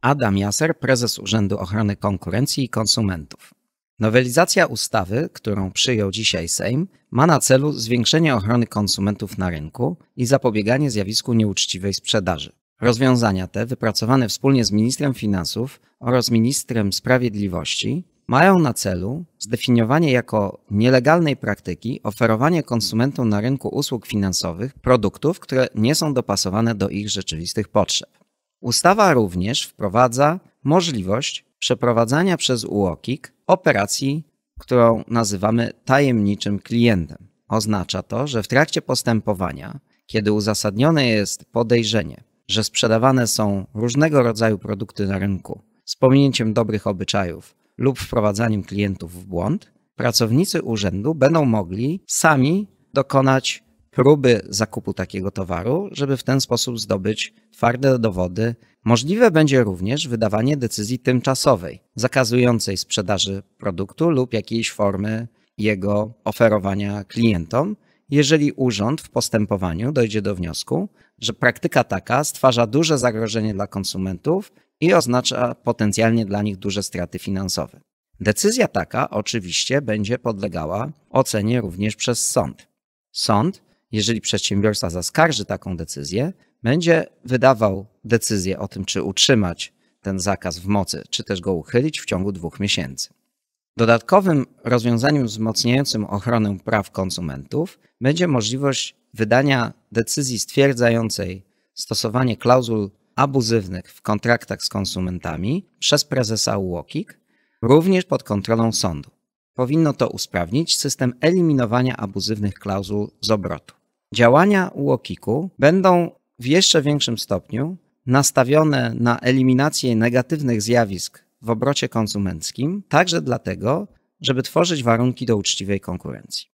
Adam Jaser, prezes Urzędu Ochrony Konkurencji i Konsumentów. Nowelizacja ustawy, którą przyjął dzisiaj Sejm, ma na celu zwiększenie ochrony konsumentów na rynku i zapobieganie zjawisku nieuczciwej sprzedaży. Rozwiązania te, wypracowane wspólnie z ministrem finansów oraz ministrem sprawiedliwości, mają na celu zdefiniowanie jako nielegalnej praktyki oferowanie konsumentom na rynku usług finansowych produktów, które nie są dopasowane do ich rzeczywistych potrzeb. Ustawa również wprowadza możliwość przeprowadzania przez UOKiK operacji, którą nazywamy tajemniczym klientem. Oznacza to, że w trakcie postępowania, kiedy uzasadnione jest podejrzenie, że sprzedawane są różnego rodzaju produkty na rynku z pominięciem dobrych obyczajów lub wprowadzaniem klientów w błąd, pracownicy urzędu będą mogli sami dokonać próby zakupu takiego towaru, żeby w ten sposób zdobyć twarde dowody. Możliwe będzie również wydawanie decyzji tymczasowej, zakazującej sprzedaży produktu lub jakiejś formy jego oferowania klientom, jeżeli urząd w postępowaniu dojdzie do wniosku, że praktyka taka stwarza duże zagrożenie dla konsumentów i oznacza potencjalnie dla nich duże straty finansowe. Decyzja taka oczywiście będzie podlegała ocenie również przez sąd. Sąd jeżeli przedsiębiorca zaskarży taką decyzję, będzie wydawał decyzję o tym, czy utrzymać ten zakaz w mocy, czy też go uchylić w ciągu dwóch miesięcy. Dodatkowym rozwiązaniem wzmacniającym ochronę praw konsumentów będzie możliwość wydania decyzji stwierdzającej stosowanie klauzul abuzywnych w kontraktach z konsumentami przez prezesa UOKiK, również pod kontrolą sądu. Powinno to usprawnić system eliminowania abuzywnych klauzul z obrotu. Działania UOKiK-u będą w jeszcze większym stopniu nastawione na eliminację negatywnych zjawisk w obrocie konsumenckim, także dlatego, żeby tworzyć warunki do uczciwej konkurencji.